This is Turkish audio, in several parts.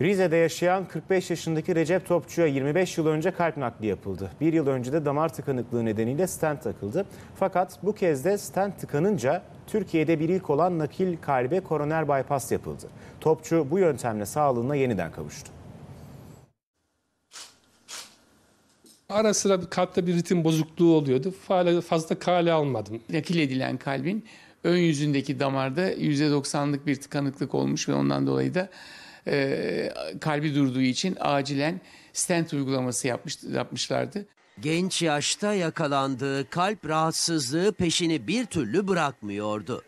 Rize'de yaşayan 45 yaşındaki Recep Topçu'ya 25 yıl önce kalp nakli yapıldı. Bir yıl önce de damar tıkanıklığı nedeniyle stent takıldı. Fakat bu kez de stent tıkanınca Türkiye'de bir ilk olan nakil kalbe koroner bypass yapıldı. Topçu bu yöntemle sağlığına yeniden kavuştu. Ara sıra bir kalpte bir ritim bozukluğu oluyordu. Fazla kale almadım. Nakil edilen kalbin ön yüzündeki damarda %90'lık bir tıkanıklık olmuş ve ondan dolayı da e, kalbi durduğu için acilen stent uygulaması yapmış, yapmışlardı. Genç yaşta yakalandığı kalp rahatsızlığı peşini bir türlü bırakmıyordu.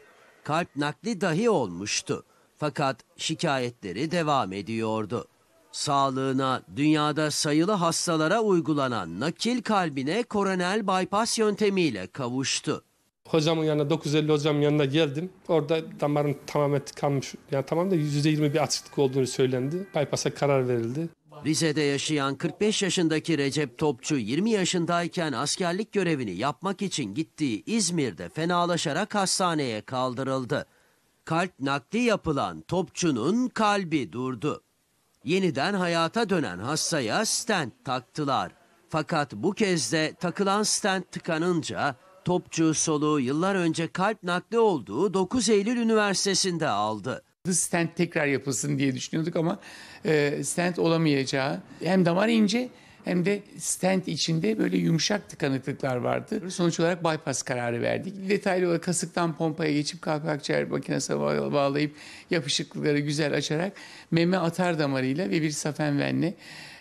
Kalp nakli dahi olmuştu. Fakat şikayetleri devam ediyordu. Sağlığına dünyada sayılı hastalara uygulanan nakil kalbine koronel bypass yöntemiyle kavuştu. Hocamın yanına 950 hocamın yanına geldim. Orada damarın tamamen tıkanmış. Yani tamam da %20 bir açıklık olduğunu söylendi. Bypass'a karar verildi. Rize'de yaşayan 45 yaşındaki Recep Topçu 20 yaşındayken askerlik görevini yapmak için gittiği İzmir'de fenalaşarak hastaneye kaldırıldı. Kalp nakli yapılan Topçu'nun kalbi durdu. Yeniden hayata dönen hastaya stent taktılar. Fakat bu kez de takılan stent tıkanınca Topçu soluğu yıllar önce kalp nakli olduğu 9 Eylül Üniversitesi'nde aldı. Stent tekrar yapılsın diye düşünüyorduk ama e, stent olamayacağı hem damar ince hem de stent içinde böyle yumuşak tıkanıklıklar vardı. Sonuç olarak bypass kararı verdik. Detaylı olarak kasıktan pompaya geçip kalp akciğer makinesine bağlayıp yapışıklıkları güzel açarak meme atar damarıyla ve bir safen venle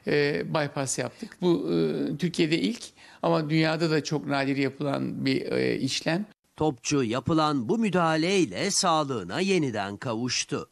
e, bypass yaptık. Bu e, Türkiye'de ilk ama dünyada da çok nadir yapılan bir e, işlem. Topçu yapılan bu müdahaleyle sağlığına yeniden kavuştu.